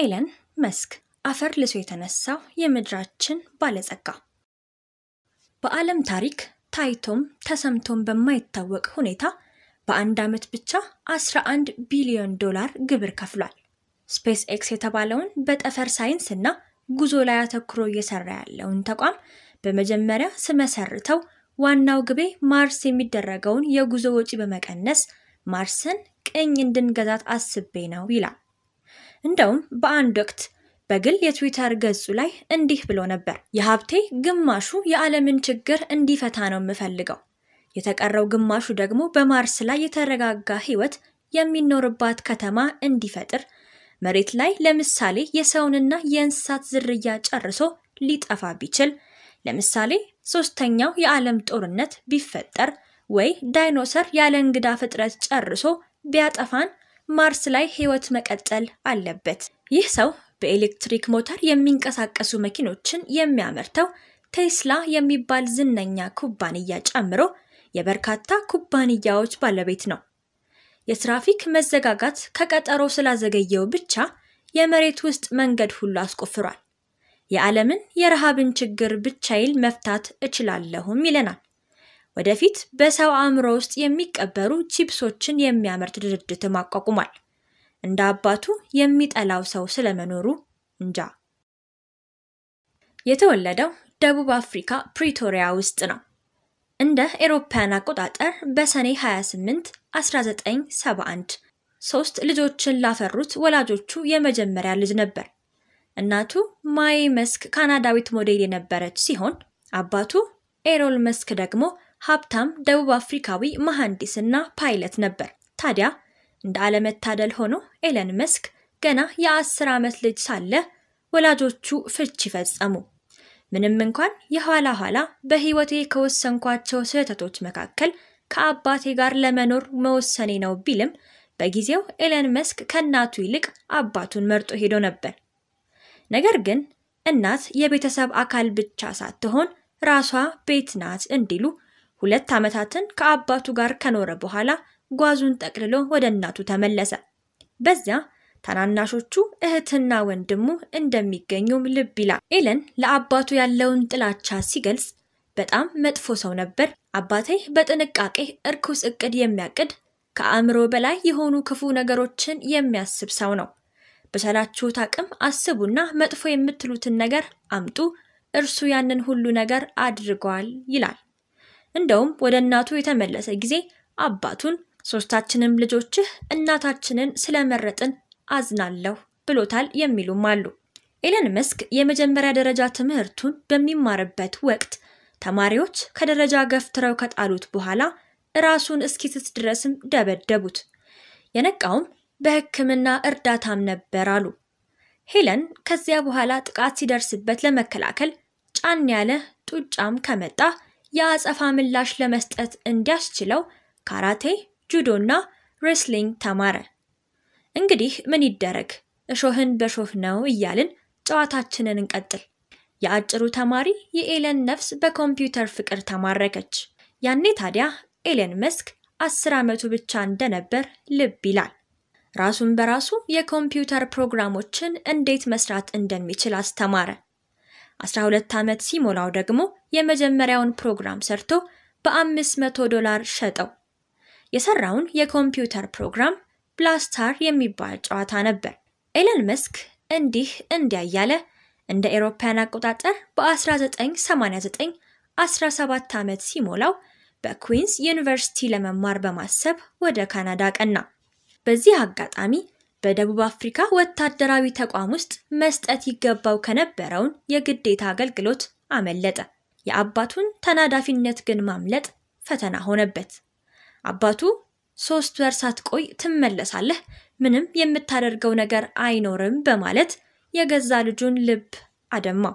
ኤለን መስክ አፈር ልሶ የተነሳው የምድራችን ባለጸጋ በዓለም ታሪክ ታይቶም ተሰምቶም በማይታወቅ ሁኔታ በአንድ ዓመት ብቻ 11 ቢሊዮን ዶላር ግብር ከፍሏል። ስፔስ ኤክስ የተባለውን በጠፈር ሳይንስ እና ጉዞ ላይ አተኩሮ እየሰራ ያለውን ተቋም በመጀመሪያ ስመሰርተው ዋናው ግቤ ማርስ የሚደረገውን የጉዞ ወጪ በመቀነስ ማርስን ቅኝ እንድንገዛት አስቤ ነው ይላል። እንደውም በአንድ ወቅት በግል የትዊተር ገጹ ላይ እንዲህ ብሎ ነበር። የሀብቴ ግማሹ የዓለምን ችግር እንዲፈታ ነው የምፈልገው። የተቀረው ግማሹ ደግሞ በማርስ ላይ የተረጋጋ ህይወት የሚኖርባት ከተማ እንዲፈጥር፣ መሬት ላይ ለምሳሌ የሰውንና የእንስሳት ዝርያ ጨርሶ ሊጠፋ ቢችል፣ ለምሳሌ ሶስተኛው የዓለም ጦርነት ቢፈጠር ወይ ዳይኖሰር ያለ እንግዳ ፍጥረት ጨርሶ ቢያጠፋን ማርስ ላይ ህይወት መቀጠል አለበት። ይህ ሰው በኤሌክትሪክ ሞተር የሚንቀሳቀሱ መኪኖችን የሚያመርተው ቴስላ የሚባል ዝነኛ ኩባንያ ጨምሮ የበርካታ ኩባንያዎች ባለቤት ነው። የትራፊክ መዘጋጋት ከቀጠሮ ስላዘገየው ብቻ የመሬት ውስጥ መንገድ ሁሉ አስቆፍሯል። የዓለምን የረሃብን ችግር ብቻዬን መፍታት እችላለሁም ይለናል። ወደፊት በሰው አእምሮ ውስጥ የሚቀበሩ ቺፕሶችን የሚያመርት ድርጅትም አቋቁሟል። እንደ አባቱ የሚጠላው ሰው ስለመኖሩ እንጃ። የተወለደው ደቡብ አፍሪካ ፕሪቶሪያ ውስጥ ነው። እንደ ኤሮፓያን አቆጣጠር በሰኔ 28 1971 ሶስት ልጆችን ላፈሩት ወላጆቹ የመጀመሪያ ልጅ ነበር። እናቱ ማይ መስክ ካናዳዊት ሞዴል የነበረች ሲሆን አባቱ ኤሮል መስክ ደግሞ ሀብታም ደቡብ አፍሪካዊ መሐንዲስ እና ፓይለት ነበር። ታዲያ እንደ አለመታደል ሆኖ ኤለን መስክ ገና የአስር ዓመት ልጅ ሳለ ወላጆቹ ፍች ይፈጸሙ። ምንም እንኳን የኋላ ኋላ በህይወቴ ከወሰንኳቸው ስህተቶች መካከል ከአባቴ ጋር ለመኖር መወሰኔ ነው ቢልም በጊዜው ኤለን መስክ ከእናቱ ይልቅ አባቱን መርጦ ሄዶ ነበር። ነገር ግን እናት የቤተሰብ አካል ብቻ ሳትሆን ራሷ ቤት ናት እንዲሉ ሁለት ዓመታትን ከአባቱ ጋር ከኖረ በኋላ ጓዙን ጠቅልሎ ወደ እናቱ ተመለሰ። በዚያ ታናናሾቹ እህትና ወንድሙ እንደሚገኙም ልብ ይላል። ኤለን ለአባቱ ያለውን ጥላቻ ሲገልጽ በጣም መጥፎ ሰው ነበር፣ አባቴ በጥንቃቄ እርኩስ እቅድ የሚያቅድ ከአእምሮ በላይ የሆኑ ክፉ ነገሮችን የሚያስብ ሰው ነው። በቻላችሁት አቅም አስቡና መጥፎ የምትሉትን ነገር አምጡ፣ እርሱ ያንን ሁሉ ነገር አድርጓል ይላል። እንደውም ወደ እናቱ የተመለሰ ጊዜ አባቱን ሶስታችንም ልጆችህ እናታችንን ስለመረጥን አዝናለሁ ብሎታል የሚሉም አሉ። ኤለን መስክ የመጀመሪያ ደረጃ ትምህርቱን በሚማርበት ወቅት ተማሪዎች ከደረጃ ገፍትረው ከጣሉት በኋላ ራሱን እስኪስት ድረስም ደበደቡት። የነቃውም በሕክምና እርዳታም ነበር አሉ። ሄለን ከዚያ በኋላ ጥቃት ሲደርስበት ለመከላከል ጫን ያለ ጡጫም ከመጣ የአጸፋ ምላሽ ለመስጠት እንዲያስችለው ካራቴ፣ ጁዶና ሬስሊንግ ተማረ። እንግዲህ ምን ይደረግ እሾህን በሾህ ነው እያልን ጨዋታችንን እንቀጥል። የአጭሩ ተማሪ የኤለን ነፍስ በኮምፒውተር ፍቅር ተማረከች። ያኔ ታዲያ ኤለን መስክ አስር ዓመቱ ብቻ እንደነበር ልብ ይላል። ራሱን በራሱ የኮምፒውተር ፕሮግራሞችን እንዴት መስራት እንደሚችል አስተማረ። 12 ዓመት ሲሞላው ደግሞ የመጀመሪያውን ፕሮግራም ሰርቶ በ500 ዶላር ሸጠው። የሰራውን የኮምፒውተር ፕሮግራም ብላስታር የሚባል ጨዋታ ነበር። ኤለን መስክ እንዲህ እንዲያ እንደ ኤሮፓያን አቆጣጠር በ1989 17 ዓመት ሲሞላው በኩዊንስ ዩኒቨርሲቲ ለመማር በማሰብ ወደ ካናዳ ቀና። በዚህ አጋጣሚ በደቡብ አፍሪካ ወታደራዊ ተቋም ውስጥ መስጠት ይገባው ከነበረውን የግዴታ አገልግሎት አመለጠ። የአባቱን ተናዳፊነት ግን ማምለጥ ፈተና ሆነበት። አባቱ ሶስት ወር ሳትቆይ ትመለሳለህ፣ ምንም የምታደርገው ነገር አይኖርም በማለት የገዛ ልጁን ልብ አደማው።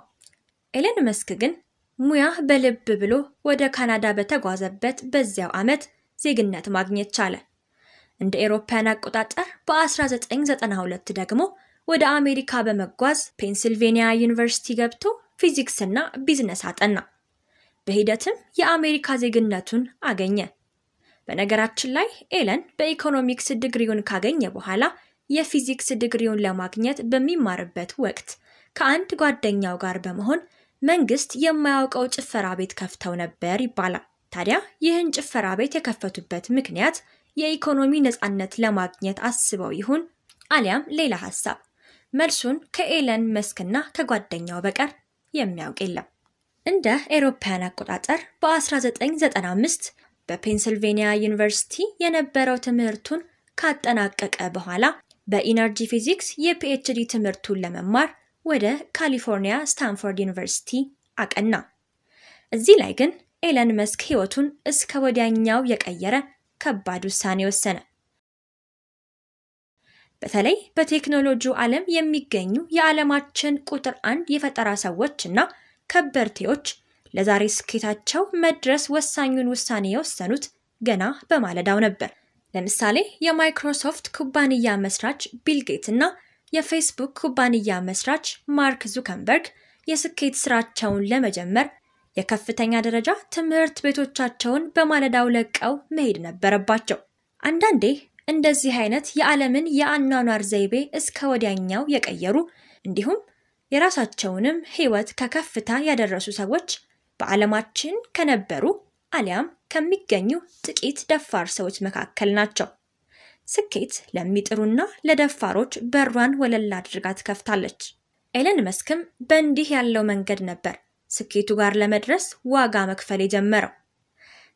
ኤለን መስክ ግን ሙያ በልብ ብሎ ወደ ካናዳ በተጓዘበት በዚያው ዓመት ዜግነት ማግኘት ቻለ። እንደ ኤሮፓያን አቆጣጠር በ1992 ደግሞ ወደ አሜሪካ በመጓዝ ፔንሲልቬኒያ ዩኒቨርሲቲ ገብቶ ፊዚክስና ቢዝነስ አጠና። በሂደትም የአሜሪካ ዜግነቱን አገኘ። በነገራችን ላይ ኤለን በኢኮኖሚክስ ድግሪውን ካገኘ በኋላ የፊዚክስ ድግሪውን ለማግኘት በሚማርበት ወቅት ከአንድ ጓደኛው ጋር በመሆን መንግስት የማያውቀው ጭፈራ ቤት ከፍተው ነበር ይባላል። ታዲያ ይህን ጭፈራ ቤት የከፈቱበት ምክንያት የኢኮኖሚ ነፃነት ለማግኘት አስበው ይሁን አሊያም ሌላ ሀሳብ? መልሱን ከኤለን መስክና ከጓደኛው በቀር የሚያውቅ የለም። እንደ ኤሮፓያን አቆጣጠር በ1995 በፔንስልቬንያ ዩኒቨርሲቲ የነበረው ትምህርቱን ካጠናቀቀ በኋላ በኢነርጂ ፊዚክስ የፒኤችዲ ትምህርቱን ለመማር ወደ ካሊፎርኒያ ስታንፎርድ ዩኒቨርሲቲ አቀና። እዚህ ላይ ግን ኤለን መስክ ሕይወቱን እስከ ወዲያኛው የቀየረ ከባድ ውሳኔ ወሰነ። በተለይ በቴክኖሎጂው ዓለም የሚገኙ የዓለማችን ቁጥር አንድ የፈጠራ ሰዎች እና ከበርቴዎች ለዛሬ ስኬታቸው መድረስ ወሳኙን ውሳኔ የወሰኑት ገና በማለዳው ነበር። ለምሳሌ የማይክሮሶፍት ኩባንያ መስራች ቢል ጌት እና የፌስቡክ ኩባንያ መስራች ማርክ ዙከንበርግ የስኬት ስራቸውን ለመጀመር የከፍተኛ ደረጃ ትምህርት ቤቶቻቸውን በማለዳው ለቀው መሄድ ነበረባቸው። አንዳንዴ እንደዚህ አይነት የዓለምን የአኗኗር ዘይቤ እስከ ወዲያኛው የቀየሩ እንዲሁም የራሳቸውንም ሕይወት ከከፍታ ያደረሱ ሰዎች በዓለማችን ከነበሩ አሊያም ከሚገኙ ጥቂት ደፋር ሰዎች መካከል ናቸው። ስኬት ለሚጥሩና ለደፋሮች በሯን ወለል አድርጋ ትከፍታለች። ኤለን መስክም በእንዲህ ያለው መንገድ ነበር ስኬቱ ጋር ለመድረስ ዋጋ መክፈል የጀመረው።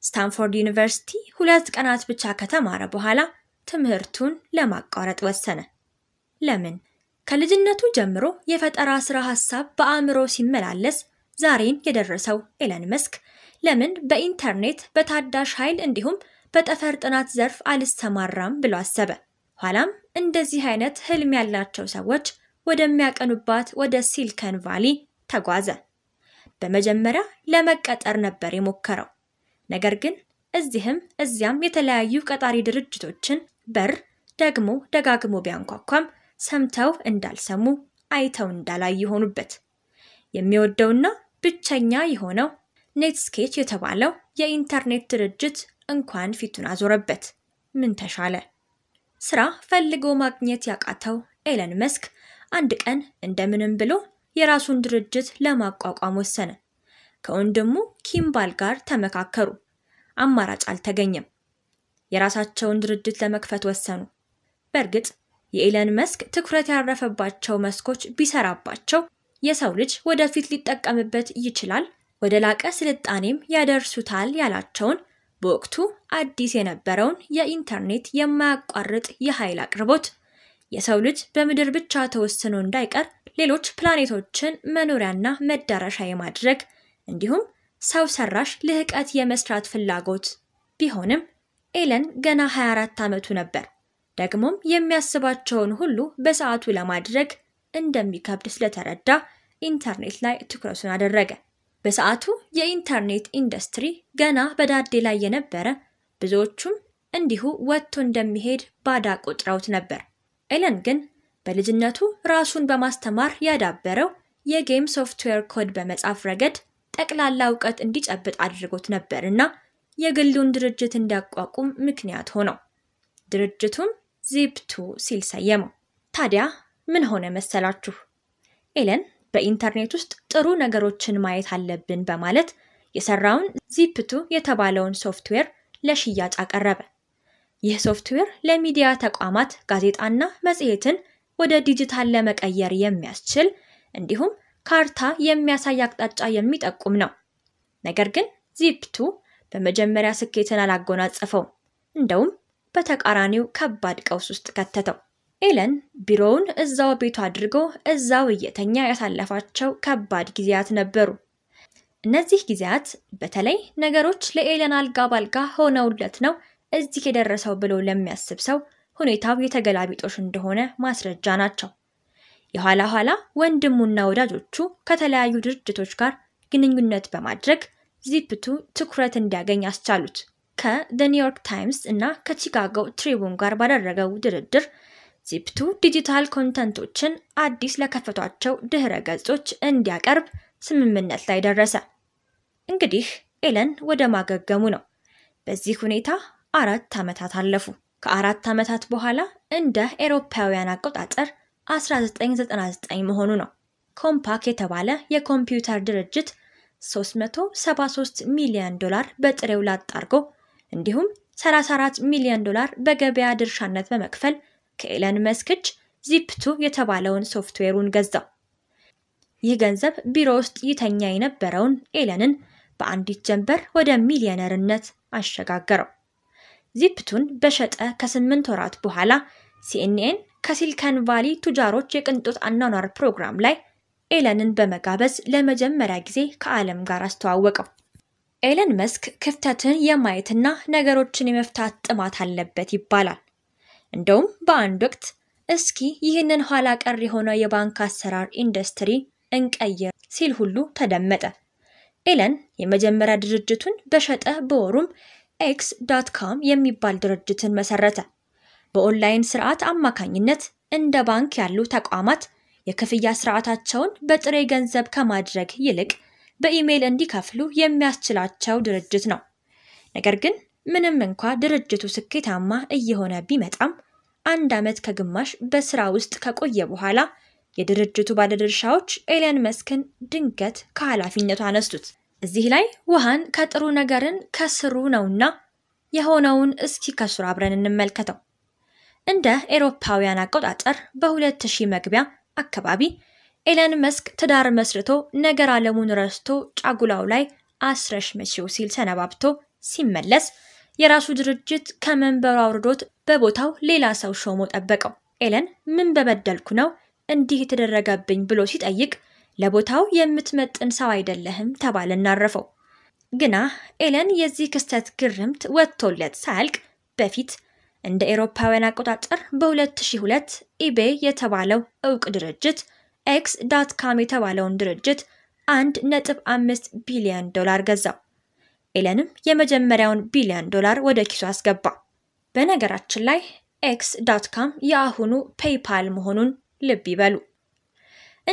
ስታንፎርድ ዩኒቨርሲቲ ሁለት ቀናት ብቻ ከተማረ በኋላ ትምህርቱን ለማቋረጥ ወሰነ። ለምን? ከልጅነቱ ጀምሮ የፈጠራ ስራ ሀሳብ በአእምሮ ሲመላለስ ዛሬን የደረሰው ኤለን መስክ ለምን በኢንተርኔት በታዳሽ ኃይል እንዲሁም በጠፈር ጥናት ዘርፍ አልሰማራም ብሎ አሰበ። ኋላም እንደዚህ አይነት ህልም ያላቸው ሰዎች ወደሚያቀኑባት ወደ ሲልከን ቫሊ ተጓዘ። በመጀመሪያ ለመቀጠር ነበር የሞከረው። ነገር ግን እዚህም እዚያም የተለያዩ ቀጣሪ ድርጅቶችን በር ደግሞ ደጋግሞ ቢያንኳኳም ሰምተው እንዳልሰሙ አይተው እንዳላይ ሆኑበት። የሚወደውና ብቸኛ የሆነው ኔትስኬች የተባለው የኢንተርኔት ድርጅት እንኳን ፊቱን አዞረበት። ምን ተሻለ? ስራ ፈልጎ ማግኘት ያቃተው ኤለን መስክ አንድ ቀን እንደምንም ብሎ የራሱን ድርጅት ለማቋቋም ወሰነ። ከወንድሙ ኪምባል ጋር ተመካከሩ። አማራጭ አልተገኘም። የራሳቸውን ድርጅት ለመክፈት ወሰኑ። በእርግጥ የኢለን መስክ ትኩረት ያረፈባቸው መስኮች ቢሰራባቸው የሰው ልጅ ወደፊት ሊጠቀምበት ይችላል፣ ወደ ላቀ ስልጣኔም ያደርሱታል ያላቸውን በወቅቱ አዲስ የነበረውን የኢንተርኔት የማያቋርጥ የኃይል አቅርቦት የሰው ልጅ በምድር ብቻ ተወስኖ እንዳይቀር ሌሎች ፕላኔቶችን መኖሪያና መዳረሻ የማድረግ እንዲሁም ሰው ሰራሽ ልህቀት የመስራት ፍላጎት ቢሆንም ኤለን ገና 24 ዓመቱ ነበር። ደግሞም የሚያስባቸውን ሁሉ በሰዓቱ ለማድረግ እንደሚከብድ ስለተረዳ ኢንተርኔት ላይ ትኩረቱን አደረገ። በሰዓቱ የኢንተርኔት ኢንዱስትሪ ገና በዳዴ ላይ የነበረ ብዙዎቹም እንዲሁ ወጥቶ እንደሚሄድ ባዳ ቆጥረውት ነበር። ኤለን ግን በልጅነቱ ራሱን በማስተማር ያዳበረው የጌም ሶፍትዌር ኮድ በመጻፍ ረገድ ጠቅላላ እውቀት እንዲጨብጥ አድርጎት ነበርና የግሉን ድርጅት እንዲያቋቁም ምክንያት ሆነው ድርጅቱም ዚፕቱ ሲል ሰየመው። ታዲያ ምን ሆነ መሰላችሁ? ኤለን በኢንተርኔት ውስጥ ጥሩ ነገሮችን ማየት አለብን በማለት የሰራውን ዚፕቱ የተባለውን ሶፍትዌር ለሽያጭ አቀረበ። ይህ ሶፍትዌር ለሚዲያ ተቋማት ጋዜጣና መጽሔትን ወደ ዲጂታል ለመቀየር የሚያስችል እንዲሁም ካርታ የሚያሳይ አቅጣጫ የሚጠቁም ነው። ነገር ግን ዚፕቱ በመጀመሪያ ስኬትን አላጎናጸፈውም። እንደውም በተቃራኒው ከባድ ቀውስ ውስጥ ከተተው። ኤለን ቢሮውን እዛው ቤቱ አድርጎ እዛው እየተኛ ያሳለፋቸው ከባድ ጊዜያት ነበሩ። እነዚህ ጊዜያት በተለይ ነገሮች ለኤለን አልጋ ባልጋ ሆነውለት ነው እዚህ የደረሰው ብሎ ለሚያስብ ሰው ሁኔታው የተገላቢጦሽ እንደሆነ ማስረጃ ናቸው። የኋላ ኋላ ወንድሙና ወዳጆቹ ከተለያዩ ድርጅቶች ጋር ግንኙነት በማድረግ ዚፕቱ ትኩረት እንዲያገኝ አስቻሉት። ከዘ ኒውዮርክ ታይምስ እና ከቺካጎ ትሪቡን ጋር ባደረገው ድርድር ዚፕቱ ዲጂታል ኮንተንቶችን አዲስ ለከፈቷቸው ድህረ ገጾች እንዲያቀርብ ስምምነት ላይ ደረሰ። እንግዲህ ኤለን ወደ ማገገሙ ነው። በዚህ ሁኔታ አራት ዓመታት አለፉ። ከአራት ዓመታት በኋላ እንደ ኤሮፓውያን አቆጣጠር 1999 መሆኑ ነው። ኮምፓክ የተባለ የኮምፒውተር ድርጅት 373 ሚሊዮን ዶላር በጥሬው ላጥ እንዲሁም 34 ሚሊዮን ዶላር በገበያ ድርሻነት በመክፈል ከኤለን መስክ እጅ ዚፕቱ የተባለውን ሶፍትዌሩን ገዛው። ይህ ገንዘብ ቢሮ ውስጥ ይተኛ የነበረውን ኤለንን በአንዲት ጀንበር ወደ ሚሊዮነርነት አሸጋገረው። ዚፕቱን በሸጠ ከስምንት ወራት በኋላ ሲኤንኤን ከሲልከን ቫሊ ቱጃሮች የቅንጦት አኗኗር ፕሮግራም ላይ ኤለንን በመጋበዝ ለመጀመሪያ ጊዜ ከዓለም ጋር አስተዋወቀው። ኤለን መስክ ክፍተትን የማየትና ነገሮችን የመፍታት ጥማት አለበት ይባላል። እንደውም በአንድ ወቅት እስኪ ይህንን ኋላ ቀር የሆነ የባንክ አሰራር ኢንዱስትሪ እንቀይር ሲል ሁሉ ተደመጠ። ኤለን የመጀመሪያ ድርጅቱን በሸጠ በወሩም ኤክስ ዳት ካም የሚባል ድርጅትን መሰረተ። በኦንላይን ስርዓት አማካኝነት እንደ ባንክ ያሉ ተቋማት የክፍያ ስርዓታቸውን በጥሬ ገንዘብ ከማድረግ ይልቅ በኢሜይል እንዲከፍሉ የሚያስችላቸው ድርጅት ነው። ነገር ግን ምንም እንኳ ድርጅቱ ስኬታማ እየሆነ ቢመጣም አንድ ዓመት ከግማሽ በስራ ውስጥ ከቆየ በኋላ የድርጅቱ ባለድርሻዎች ኤለን መስክን ድንገት ከኃላፊነቱ አነሱት። እዚህ ላይ ውሃን ከጥሩ ነገርን ከስሩ ነውና የሆነውን እስኪ ከስሩ አብረን እንመልከተው። እንደ ኤሮፓውያን አቆጣጠር በ2000 መግቢያ አካባቢ ኤለን መስክ ትዳር መስርቶ ነገር ዓለሙን ረስቶ ጫጉላው ላይ አስረሽ መቼው ሲል ሰነባብቶ ሲመለስ የራሱ ድርጅት ከመንበሩ አውርዶት በቦታው ሌላ ሰው ሾሞ ጠበቀው። ኤለን ምን በበደልኩ ነው እንዲህ የተደረገብኝ ብሎ ሲጠይቅ ለቦታው የምትመጥን ሰው አይደለህም ተባለ እናረፈው። ግና ኤለን የዚህ ክስተት ግርምት ወጥቶለት ሳያልቅ በፊት እንደ ኤሮፓውያን አቆጣጠር በ2002 ኢቤይ የተባለው እውቅ ድርጅት ኤክስ ዳት ካም የተባለውን ድርጅት አንድ ቢሊዮን ዶላር ገዛው። ኤለንም የመጀመሪያውን ቢሊዮን ዶላር ወደ ኪሱ አስገባ። በነገራችን ላይ ኤክስ ዳት ካም የአሁኑ ፔይፓል መሆኑን ልብ ይበሉ።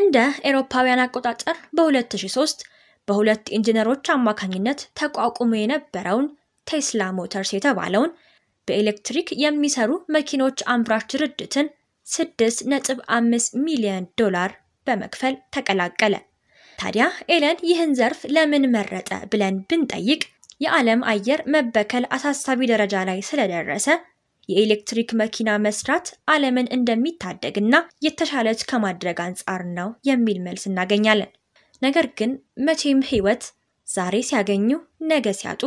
እንደ ኤሮፓውያን አቆጣጠር በ2003 በሁለት ኢንጂነሮች አማካኝነት ተቋቁሞ የነበረውን ቴስላ ሞተርስ የተባለውን በኤሌክትሪክ የሚሰሩ መኪኖች አምራች ድርጅትን 6.5 ሚሊዮን ዶላር በመክፈል ተቀላቀለ። ታዲያ ኤለን ይህን ዘርፍ ለምን መረጠ ብለን ብንጠይቅ የዓለም አየር መበከል አሳሳቢ ደረጃ ላይ ስለደረሰ የኤሌክትሪክ መኪና መስራት ዓለምን እንደሚታደግና የተሻለች ከማድረግ አንጻር ነው የሚል መልስ እናገኛለን። ነገር ግን መቼም ህይወት ዛሬ ሲያገኙ ነገ ሲያጡ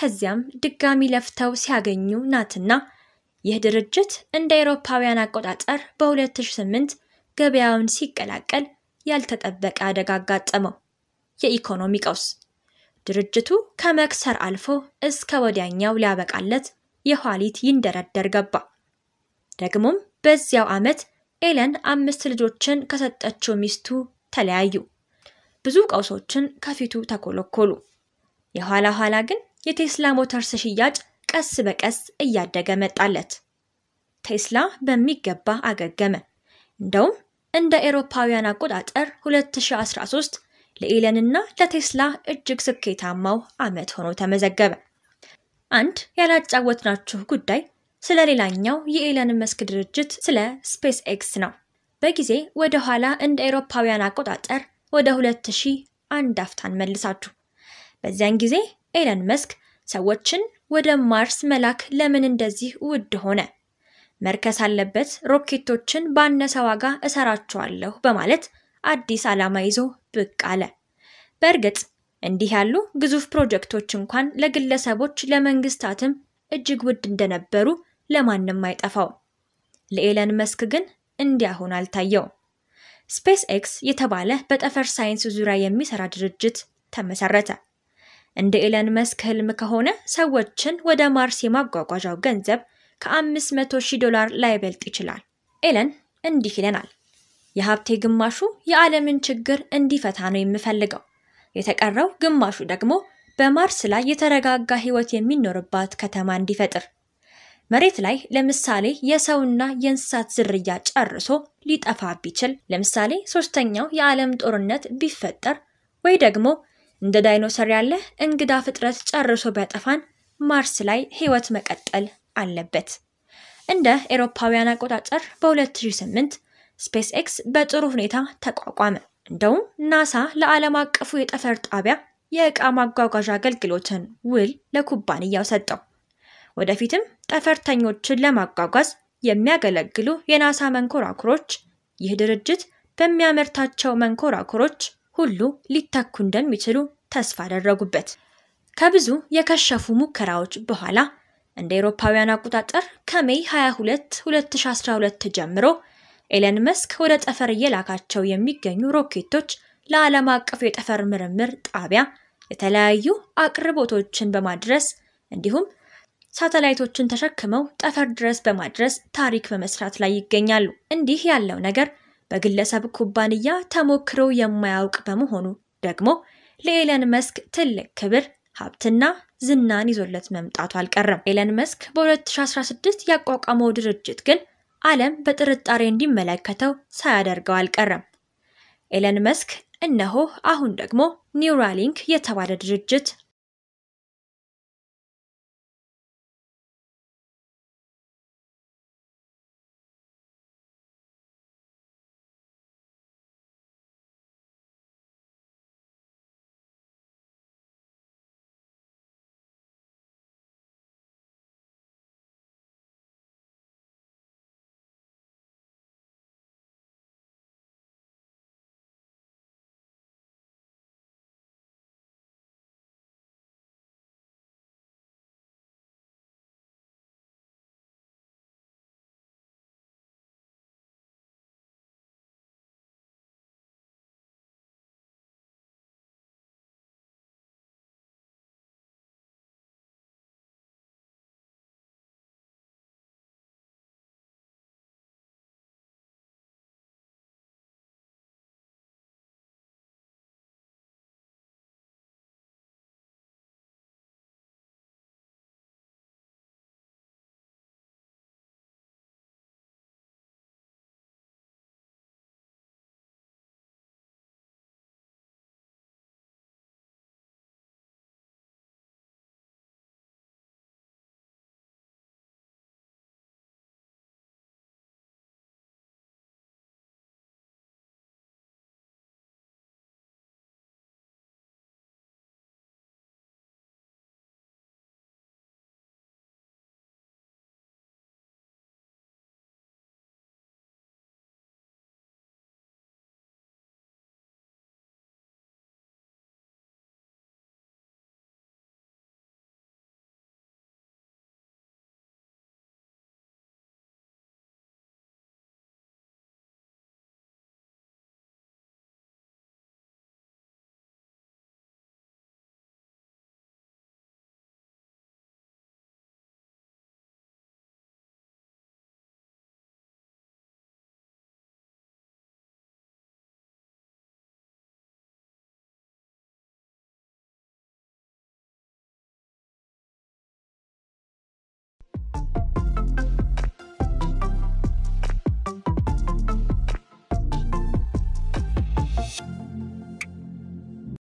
ከዚያም ድጋሚ ለፍተው ሲያገኙ ናትና ይህ ድርጅት እንደ አውሮፓውያን አቆጣጠር በ2008 ገበያውን ሲቀላቀል ያልተጠበቀ አደጋ አጋጠመው፣ የኢኮኖሚ ቀውስ። ድርጅቱ ከመክሰር አልፎ እስከ ወዲያኛው ሊያበቃለት የኋሊት ይንደረደር ገባ። ደግሞም በዚያው ዓመት ኤለን አምስት ልጆችን ከሰጠችው ሚስቱ ተለያዩ። ብዙ ቀውሶችን ከፊቱ ተኮለኮሉ። የኋላ ኋላ ግን የቴስላ ሞተርስ ሽያጭ ቀስ በቀስ እያደገ መጣለት። ቴስላ በሚገባ አገገመ። እንደውም እንደ ኤሮፓውያን አቆጣጠር 2013 ለኤለንና ለቴስላ እጅግ ስኬታማው ዓመት ሆኖ ተመዘገበ። አንድ ያላጫወትናችሁ ጉዳይ ስለ ሌላኛው የኤለን መስክ ድርጅት ስለ ስፔስ ኤክስ ነው። በጊዜ ወደ ኋላ እንደ አውሮፓውያን አቆጣጠር ወደ 2000 አንድ አፍታን መልሳችሁ። በዚያን ጊዜ ኤለን መስክ ሰዎችን ወደ ማርስ መላክ ለምን እንደዚህ ውድ ሆነ? መርከስ አለበት ሮኬቶችን ባነሰ ዋጋ እሰራቸዋለሁ በማለት አዲስ ዓላማ ይዞ ብቅ አለ። በእርግጥ እንዲህ ያሉ ግዙፍ ፕሮጀክቶች እንኳን ለግለሰቦች ለመንግስታትም እጅግ ውድ እንደነበሩ ለማንም አይጠፋው። ለኤለን መስክ ግን እንዲያሁን አልታየው። ስፔስ ኤክስ የተባለ በጠፈር ሳይንስ ዙሪያ የሚሰራ ድርጅት ተመሰረተ። እንደ ኤለን መስክ ህልም ከሆነ ሰዎችን ወደ ማርስ የማጓጓዣው ገንዘብ ከ500 ሺህ ዶላር ላይበልጥ ይችላል። ኤለን እንዲህ ይለናል፣ የሀብቴ ግማሹ የዓለምን ችግር እንዲፈታ ነው የምፈልገው የተቀረው ግማሹ ደግሞ በማርስ ላይ የተረጋጋ ህይወት የሚኖርባት ከተማ እንዲፈጥር መሬት ላይ ለምሳሌ የሰውና የእንስሳት ዝርያ ጨርሶ ሊጠፋ ቢችል፣ ለምሳሌ ሶስተኛው የዓለም ጦርነት ቢፈጠር ወይ ደግሞ እንደ ዳይኖሰር ያለ እንግዳ ፍጥረት ጨርሶ ቢያጠፋን ማርስ ላይ ህይወት መቀጠል አለበት። እንደ ኤሮፓውያን አቆጣጠር በ2008 ስፔስ ኤክስ በጥሩ ሁኔታ ተቋቋመ። እንደውም ናሳ ለዓለም አቀፉ የጠፈር ጣቢያ የእቃ ማጓጓዣ አገልግሎትን ውል ለኩባንያው ሰጠው። ወደፊትም ጠፈርተኞችን ለማጓጓዝ የሚያገለግሉ የናሳ መንኮራኩሮች ይህ ድርጅት በሚያመርታቸው መንኮራኩሮች ሁሉ ሊተኩ እንደሚችሉ ተስፋ አደረጉበት። ከብዙ የከሸፉ ሙከራዎች በኋላ እንደ አውሮፓውያን አቆጣጠር ከሜይ 22 2012 ጀምሮ ኤለን መስክ ወደ ጠፈር እየላካቸው የሚገኙ ሮኬቶች ለዓለም አቀፍ የጠፈር ምርምር ጣቢያ የተለያዩ አቅርቦቶችን በማድረስ እንዲሁም ሳተላይቶችን ተሸክመው ጠፈር ድረስ በማድረስ ታሪክ በመስራት ላይ ይገኛሉ። እንዲህ ያለው ነገር በግለሰብ ኩባንያ ተሞክሮ የማያውቅ በመሆኑ ደግሞ ለኤለን መስክ ትልቅ ክብር፣ ሀብትና ዝናን ይዞለት መምጣቱ አልቀረም። ኤለን መስክ በ2016 ያቋቋመው ድርጅት ግን ዓለም በጥርጣሬ እንዲመለከተው ሳያደርገው አልቀረም። ኤለን መስክ እነሆ አሁን ደግሞ ኒውራሊንክ የተባለ ድርጅት